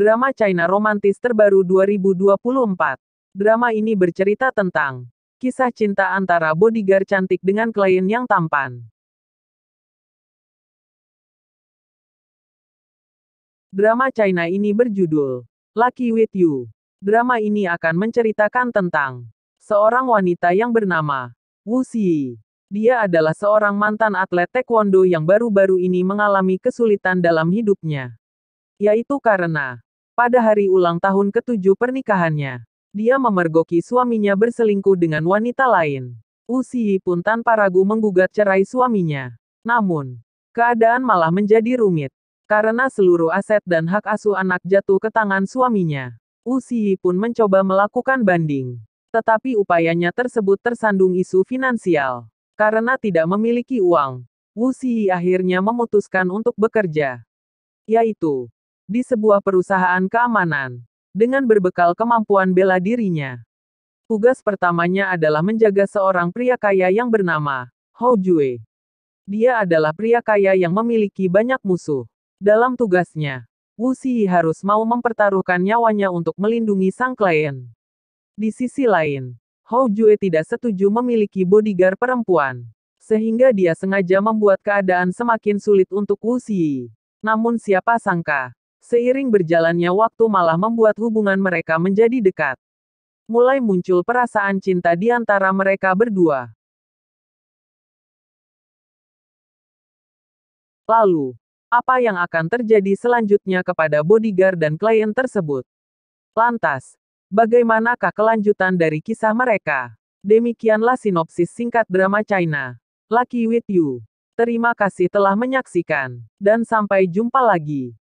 Drama China Romantis terbaru 2024. Drama ini bercerita tentang kisah cinta antara bodyguard cantik dengan klien yang tampan. Drama China ini berjudul Lucky With You. Drama ini akan menceritakan tentang seorang wanita yang bernama Wu Xi. Dia adalah seorang mantan atlet taekwondo yang baru-baru ini mengalami kesulitan dalam hidupnya. Yaitu karena pada hari ulang tahun ketujuh pernikahannya. Dia memergoki suaminya berselingkuh dengan wanita lain. Usihi pun tanpa ragu menggugat cerai suaminya. Namun, keadaan malah menjadi rumit. Karena seluruh aset dan hak asuh anak jatuh ke tangan suaminya. Usihi pun mencoba melakukan banding. Tetapi upayanya tersebut tersandung isu finansial. Karena tidak memiliki uang, Wusihi akhirnya memutuskan untuk bekerja. Yaitu, di sebuah perusahaan keamanan. Dengan berbekal kemampuan bela dirinya. Tugas pertamanya adalah menjaga seorang pria kaya yang bernama Hou Jue. Dia adalah pria kaya yang memiliki banyak musuh. Dalam tugasnya, Wu Si harus mau mempertaruhkan nyawanya untuk melindungi sang klien. Di sisi lain, Hou Jue tidak setuju memiliki bodyguard perempuan sehingga dia sengaja membuat keadaan semakin sulit untuk Wu Si. Namun siapa sangka, Seiring berjalannya waktu malah membuat hubungan mereka menjadi dekat. Mulai muncul perasaan cinta di antara mereka berdua. Lalu, apa yang akan terjadi selanjutnya kepada bodyguard dan klien tersebut? Lantas, bagaimanakah kelanjutan dari kisah mereka? Demikianlah sinopsis singkat drama China. Lucky with you. Terima kasih telah menyaksikan, dan sampai jumpa lagi.